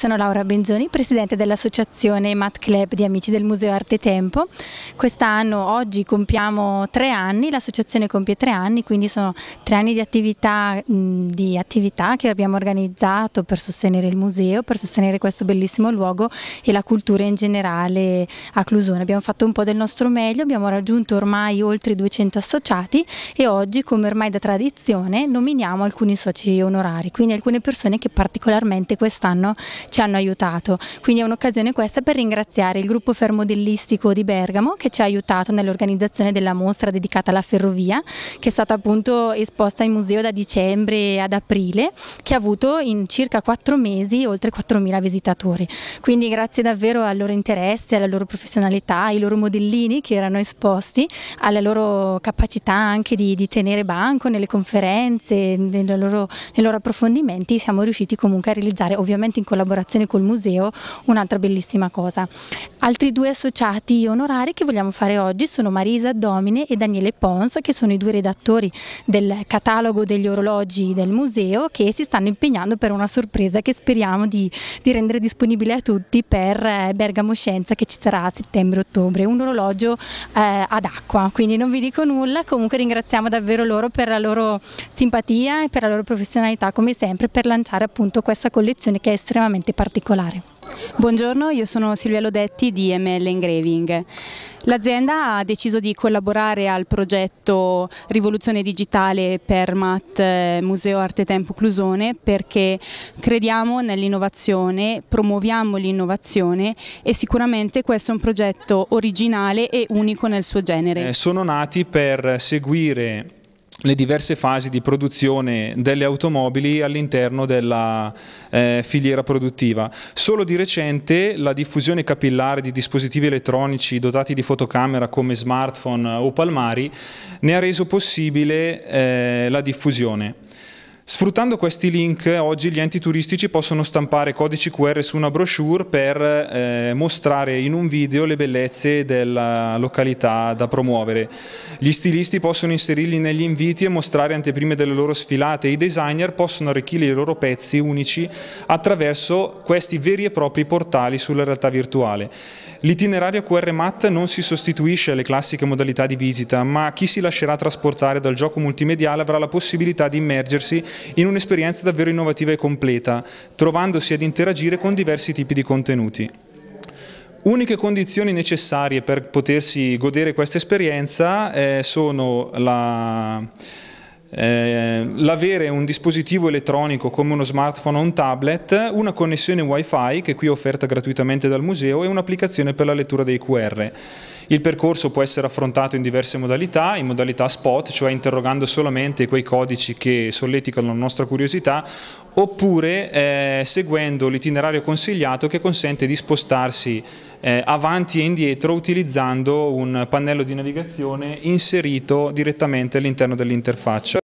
Sono Laura Benzoni, presidente dell'associazione Mat Club di Amici del Museo Arte Tempo. Quest'anno, oggi, compiamo tre anni, l'associazione compie tre anni, quindi sono tre anni di attività, di attività che abbiamo organizzato per sostenere il museo, per sostenere questo bellissimo luogo e la cultura in generale a Clusone. Abbiamo fatto un po' del nostro meglio, abbiamo raggiunto ormai oltre 200 associati e oggi, come ormai da tradizione, nominiamo alcuni soci onorari, quindi alcune persone che particolarmente quest'anno ci hanno aiutato. Quindi è un'occasione questa per ringraziare il gruppo fermodellistico di Bergamo che ci ha aiutato nell'organizzazione della mostra dedicata alla ferrovia che è stata appunto esposta in museo da dicembre ad aprile che ha avuto in circa quattro mesi oltre 4.000 visitatori. Quindi grazie davvero al loro interesse, alla loro professionalità, ai loro modellini che erano esposti, alla loro capacità anche di, di tenere banco nelle conferenze, nei loro, nei loro approfondimenti siamo riusciti comunque a realizzare ovviamente in collaborazione collaborazione col museo un'altra bellissima cosa. Altri due associati onorari che vogliamo fare oggi sono Marisa Domine e Daniele Pons che sono i due redattori del catalogo degli orologi del museo che si stanno impegnando per una sorpresa che speriamo di, di rendere disponibile a tutti per eh, Bergamo Scienza che ci sarà a settembre-ottobre, un orologio eh, ad acqua, quindi non vi dico nulla, comunque ringraziamo davvero loro per la loro simpatia e per la loro professionalità come sempre per lanciare appunto questa collezione che è estremamente parte particolare. Buongiorno, io sono Silvia Lodetti di ML Engraving. L'azienda ha deciso di collaborare al progetto Rivoluzione Digitale per MAT eh, Museo Arte Tempo Clusone perché crediamo nell'innovazione, promuoviamo l'innovazione e sicuramente questo è un progetto originale e unico nel suo genere. Eh, sono nati per seguire le diverse fasi di produzione delle automobili all'interno della eh, filiera produttiva. Solo di recente la diffusione capillare di dispositivi elettronici dotati di fotocamera come smartphone o palmari ne ha reso possibile eh, la diffusione. Sfruttando questi link oggi gli enti turistici possono stampare codici QR su una brochure per eh, mostrare in un video le bellezze della località da promuovere. Gli stilisti possono inserirli negli inviti e mostrare anteprime delle loro sfilate e i designer possono arricchire i loro pezzi unici attraverso questi veri e propri portali sulla realtà virtuale. L'itinerario QR Mat non si sostituisce alle classiche modalità di visita ma chi si lascerà trasportare dal gioco multimediale avrà la possibilità di immergersi in un'esperienza davvero innovativa e completa, trovandosi ad interagire con diversi tipi di contenuti. Uniche condizioni necessarie per potersi godere questa esperienza eh, sono la, eh, l'avere un dispositivo elettronico come uno smartphone o un tablet, una connessione wifi che qui è offerta gratuitamente dal museo e un'applicazione per la lettura dei QR. Il percorso può essere affrontato in diverse modalità, in modalità spot, cioè interrogando solamente quei codici che solleticano la nostra curiosità, oppure eh, seguendo l'itinerario consigliato che consente di spostarsi eh, avanti e indietro utilizzando un pannello di navigazione inserito direttamente all'interno dell'interfaccia.